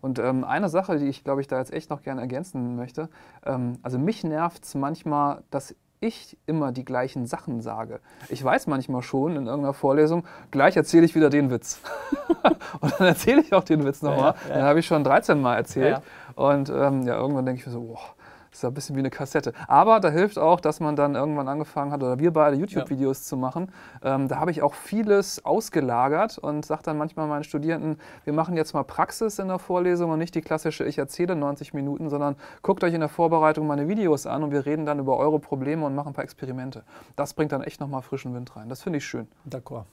Und ähm, eine Sache, die ich, glaube ich, da jetzt echt noch gerne ergänzen möchte, ähm, also mich nervt es manchmal, dass ich immer die gleichen Sachen sage. Ich weiß manchmal schon in irgendeiner Vorlesung, gleich erzähle ich wieder den Witz. und dann erzähle ich auch den Witz nochmal. Ja, ja, ja. Dann habe ich schon 13 Mal erzählt. Und ähm, ja, irgendwann denke ich mir so, boah, das ist ein bisschen wie eine Kassette. Aber da hilft auch, dass man dann irgendwann angefangen hat, oder wir beide YouTube-Videos ja. zu machen. Ähm, da habe ich auch vieles ausgelagert und sage dann manchmal meinen Studierenden, wir machen jetzt mal Praxis in der Vorlesung und nicht die klassische Ich erzähle 90 Minuten, sondern guckt euch in der Vorbereitung meine Videos an und wir reden dann über eure Probleme und machen ein paar Experimente. Das bringt dann echt nochmal frischen Wind rein. Das finde ich schön. D'accord.